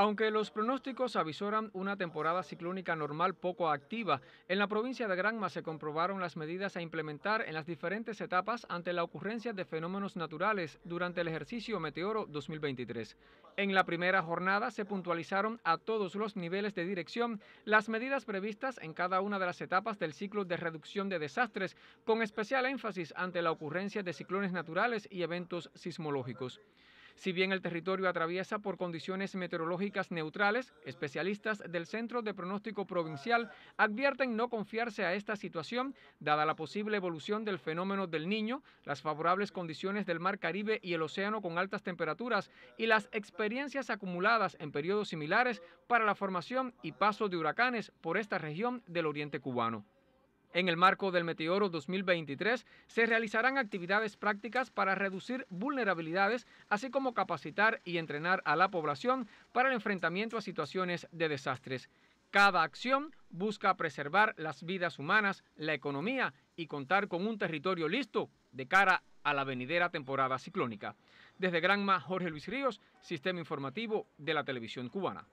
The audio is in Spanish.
Aunque los pronósticos avisoran una temporada ciclónica normal poco activa, en la provincia de Granma se comprobaron las medidas a implementar en las diferentes etapas ante la ocurrencia de fenómenos naturales durante el ejercicio Meteoro 2023. En la primera jornada se puntualizaron a todos los niveles de dirección las medidas previstas en cada una de las etapas del ciclo de reducción de desastres, con especial énfasis ante la ocurrencia de ciclones naturales y eventos sismológicos. Si bien el territorio atraviesa por condiciones meteorológicas neutrales, especialistas del Centro de Pronóstico Provincial advierten no confiarse a esta situación, dada la posible evolución del fenómeno del niño, las favorables condiciones del mar Caribe y el océano con altas temperaturas y las experiencias acumuladas en periodos similares para la formación y paso de huracanes por esta región del oriente cubano. En el marco del Meteoro 2023 se realizarán actividades prácticas para reducir vulnerabilidades, así como capacitar y entrenar a la población para el enfrentamiento a situaciones de desastres. Cada acción busca preservar las vidas humanas, la economía y contar con un territorio listo de cara a la venidera temporada ciclónica. Desde Granma, Jorge Luis Ríos, Sistema Informativo de la Televisión Cubana.